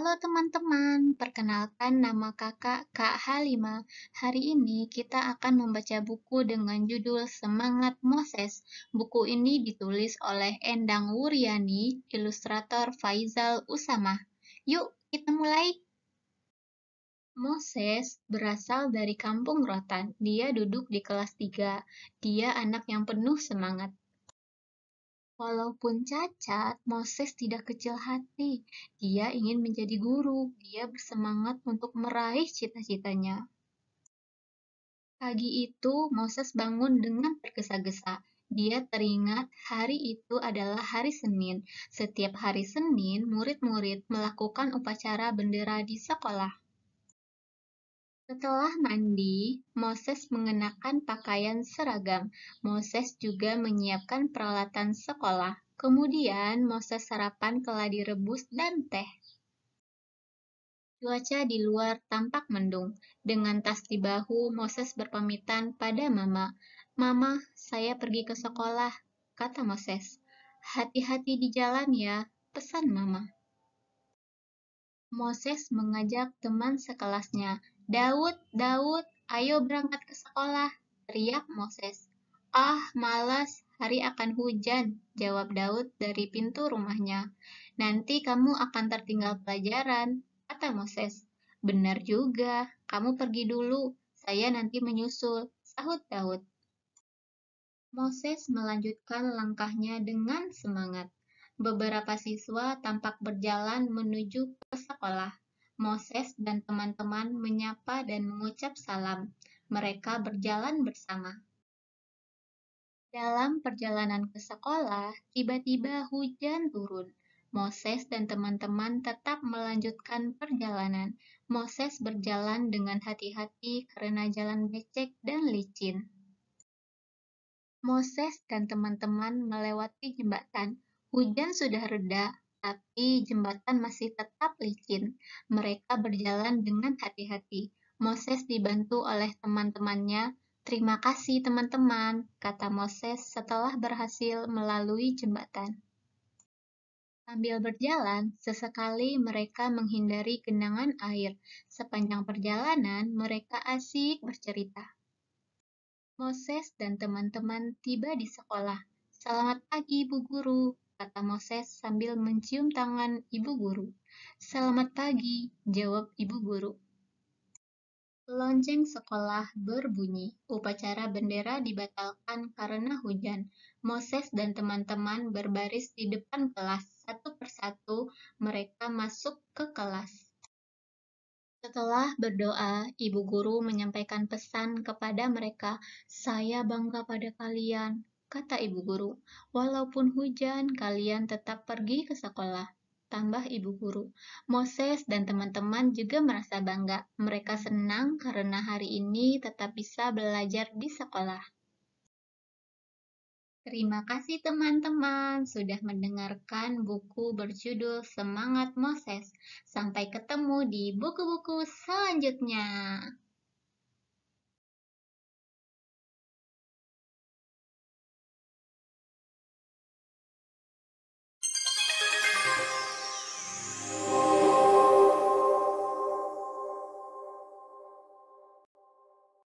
Halo teman-teman, perkenalkan nama kakak Kak Halima. Hari ini kita akan membaca buku dengan judul Semangat Moses. Buku ini ditulis oleh Endang Wuryani, ilustrator Faizal Usama. Yuk, kita mulai. Moses berasal dari kampung Rotan. Dia duduk di kelas 3. Dia anak yang penuh semangat. Walaupun cacat, Moses tidak kecil hati. Dia ingin menjadi guru. Dia bersemangat untuk meraih cita-citanya. Pagi itu, Moses bangun dengan tergesa-gesa. Dia teringat hari itu adalah hari Senin. Setiap hari Senin, murid-murid melakukan upacara bendera di sekolah. Setelah mandi, Moses mengenakan pakaian seragam. Moses juga menyiapkan peralatan sekolah. Kemudian, Moses sarapan keladi rebus dan teh. Cuaca di luar tampak mendung. Dengan tas di bahu, Moses berpamitan pada Mama. Mama, saya pergi ke sekolah, kata Moses. Hati-hati di jalan ya, pesan Mama. Moses mengajak teman sekelasnya Daud, Daud, ayo berangkat ke sekolah, teriak Moses. Ah, malas, hari akan hujan, jawab Daud dari pintu rumahnya. Nanti kamu akan tertinggal pelajaran, kata Moses. Benar juga, kamu pergi dulu, saya nanti menyusul, sahut Daud. Moses melanjutkan langkahnya dengan semangat. Beberapa siswa tampak berjalan menuju ke sekolah. Moses dan teman-teman menyapa dan mengucap salam. Mereka berjalan bersama. Dalam perjalanan ke sekolah, tiba-tiba hujan turun. Moses dan teman-teman tetap melanjutkan perjalanan. Moses berjalan dengan hati-hati karena jalan becek dan licin. Moses dan teman-teman melewati jembatan. Hujan sudah reda, tapi jembatan masih tetap licin. Mereka berjalan dengan hati-hati. Moses dibantu oleh teman-temannya. Terima kasih teman-teman, kata Moses setelah berhasil melalui jembatan. Sambil berjalan, sesekali mereka menghindari genangan air. Sepanjang perjalanan, mereka asik bercerita. Moses dan teman-teman tiba di sekolah. Selamat pagi, Bu Guru, kata Moses sambil mencium tangan ibu guru. Selamat pagi, jawab ibu guru. Lonceng sekolah berbunyi, upacara bendera dibatalkan karena hujan. Moses dan teman-teman berbaris di depan kelas. Satu persatu mereka masuk ke kelas. Setelah berdoa, ibu guru menyampaikan pesan kepada mereka, "Saya bangga pada kalian kata ibu guru. Walaupun hujan, kalian tetap pergi ke sekolah. Tambah ibu guru. Moses dan teman-teman juga merasa bangga. Mereka senang karena hari ini tetap bisa belajar di sekolah. Terima kasih teman-teman sudah mendengarkan buku berjudul Semangat Moses. Sampai ketemu di buku-buku selanjutnya.